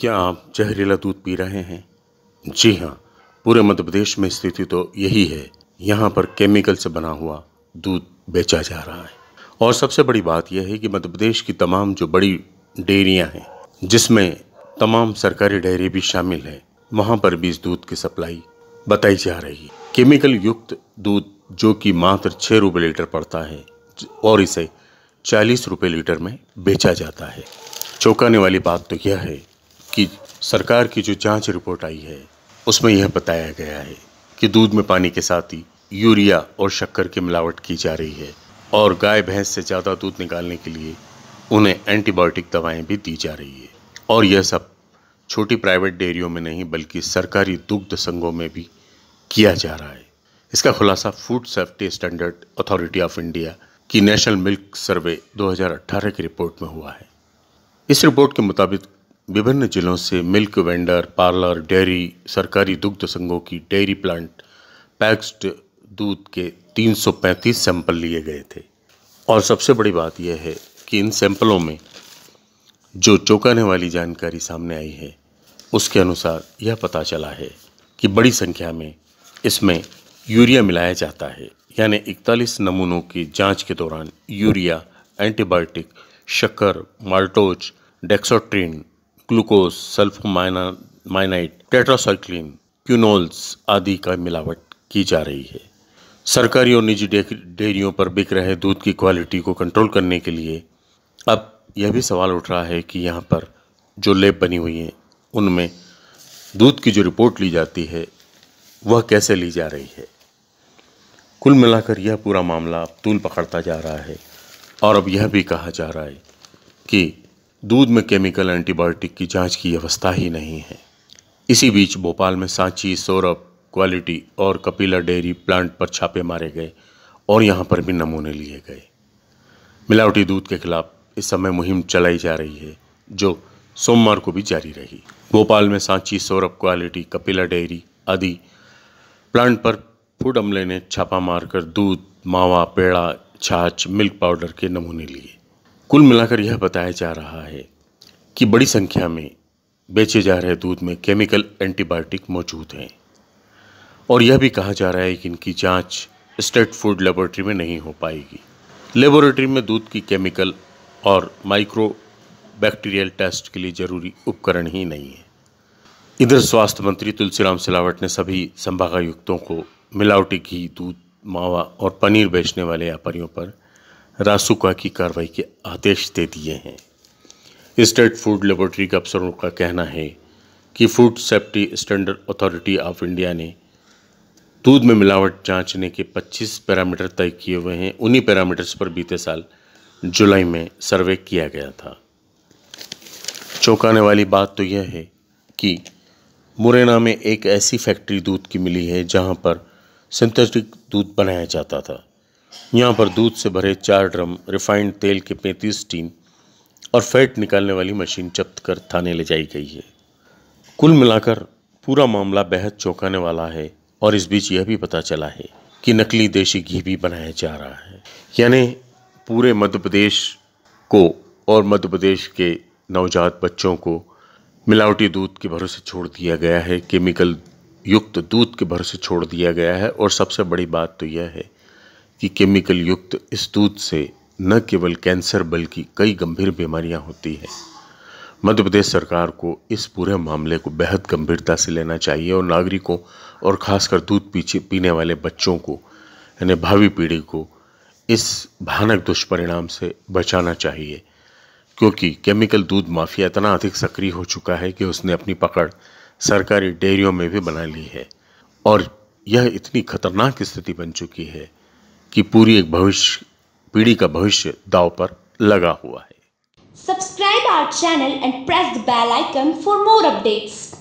क्या आप जहरीला दूध पी रहे हैं जी हाँ पूरे मध्य प्रदेश में स्थिति तो यही है यहाँ पर केमिकल से बना हुआ दूध बेचा जा रहा है और सबसे बड़ी बात यह है कि मध्य प्रदेश की तमाम जो बड़ी डेयरियाँ हैं जिसमें तमाम सरकारी डेयरी भी शामिल है वहाँ पर भी इस दूध की सप्लाई बताई जा रही है केमिकल युक्त दूध जो कि मात्र छः रुपये लीटर पड़ता है और इसे चालीस रुपये लीटर में बेचा जाता है चौंकाने वाली बात तो यह है कि सरकार की जो जांच रिपोर्ट आई है उसमें यह बताया गया है कि दूध में पानी के साथ ही यूरिया और शक्कर की मिलावट की जा रही है और गाय भैंस से ज़्यादा दूध निकालने के लिए उन्हें एंटीबायोटिक दवाएं भी दी जा रही है और यह सब छोटी प्राइवेट डेयरियों में नहीं बल्कि सरकारी दुग्ध संघों में भी किया जा रहा है इसका खुलासा food safety standard authority of India की नेशनल मिल्क सर्वे 2018 की रिपोर्ट में हुआ है इस रिपोर्ट के मुताबिक विभिन्न जिलों से मिल्क वेंडर पार्लर डेयरी सरकारी दुग्ध संघों की डेयरी प्लांट पैक्स्ड दूध के 335 सैंपल लिए गए थे और सबसे बड़ी बात यह है कि इन सैंपलों में जो चौंकाने वाली जानकारी सामने आई है उसके अनुसार यह पता चला है कि बड़ी संख्या में इसमें यूरिया मिलाया जाता है यानी इकतालीस नमूनों की जाँच के दौरान यूरिया एंटीबायोटिक शक्कर माल्टोज डेक्सोट्रीन ग्लूकोज सल्फो माइनाइट टेट्रासाइक्लिन क्यूनोल्स आदि का मिलावट की जा रही है सरकारी और निजी डेयरियों पर बिक रहे दूध की क्वालिटी को कंट्रोल करने के लिए अब यह भी सवाल उठ रहा है कि यहाँ पर जो लेब बनी हुई हैं उनमें दूध की जो रिपोर्ट ली जाती है वह कैसे ली जा रही है कुल मिलाकर यह पूरा मामला अब तूल पकड़ता जा रहा है और अब यह भी कहा जा रहा है कि दूध में केमिकल एंटीबायोटिक की जांच की अवस्था ही नहीं है इसी बीच भोपाल में सांची सौरभ क्वालिटी और कपिला डेयरी प्लांट पर छापे मारे गए और यहाँ पर भी नमूने लिए गए मिलावटी दूध के खिलाफ इस समय मुहिम चलाई जा रही है जो सोमवार को भी जारी रही भोपाल में सांची सौरभ क्वालिटी कपिला डेयरी आदि प्लांट पर फूड अमले ने छापा मारकर दूध मावा पेड़ा छाछ मिल्क पाउडर के नमूने लिए कुल मिलाकर यह बताया जा रहा है कि बड़ी संख्या में बेचे जा रहे दूध में केमिकल एंटीबायोटिक मौजूद हैं और यह भी कहा जा रहा है कि इनकी जांच स्टेट फूड लेबोरेटरी में नहीं हो पाएगी लेबोरेटरी में दूध की केमिकल और माइक्रो बैक्टीरियल टेस्ट के लिए जरूरी उपकरण ही नहीं है इधर स्वास्थ्य मंत्री तुलसीराम सिलावट ने सभी संभागायुक्तों को मिलावटी घी दूध मावा और पनीर बेचने वाले व्यापारियों पर रासुका की कार्रवाई के आदेश दे दिए हैं स्टेट फूड लेबोरेटरी के अफसरों का कहना है कि food safety standard authority of India ने दूध में मिलावट जांचने के 25 पैरामीटर तय किए हुए हैं उन्हीं पैरामीटर्स पर बीते साल जुलाई में सर्वे किया गया था चौंकाने वाली बात तो यह है कि मुरैना में एक ऐसी फैक्ट्री दूध की मिली है जहां पर सिंथेटिक दूध बनाया जाता था यहाँ पर दूध से भरे चार ड्रम रिफाइंड तेल के पैंतीस टीन और फैट निकालने वाली मशीन जब्त कर थाने ले जाई गई है कुल मिलाकर पूरा मामला बेहद चौंकाने वाला है और इस बीच यह भी पता चला है कि नकली देशी घी भी बनाया जा रहा है यानी पूरे मध्य प्रदेश को और मध्य प्रदेश के नवजात बच्चों को मिलावटी दूध के भरोसे छोड़ दिया गया है केमिकल युक्त दूध के भरोसे छोड़ दिया गया है और सबसे बड़ी बात तो यह है कि केमिकल युक्त इस दूध से न केवल कैंसर बल्कि कई गंभीर बीमारियां होती हैं मध्य प्रदेश सरकार को इस पूरे मामले को बेहद गंभीरता से लेना चाहिए और नागरिकों और खासकर दूध पीछे पीने वाले बच्चों को यानी भावी पीढ़ी को इस भयानक दुष्परिणाम से बचाना चाहिए क्योंकि केमिकल दूध माफिया इतना अधिक सक्रिय हो चुका है कि उसने अपनी पकड़ सरकारी डेयरियों में भी बना ली है और यह इतनी खतरनाक स्थिति बन चुकी है कि पूरी एक भविष्य पीढ़ी का भविष्य दाव पर लगा हुआ है subscribe our channel and press the bell icon for more updates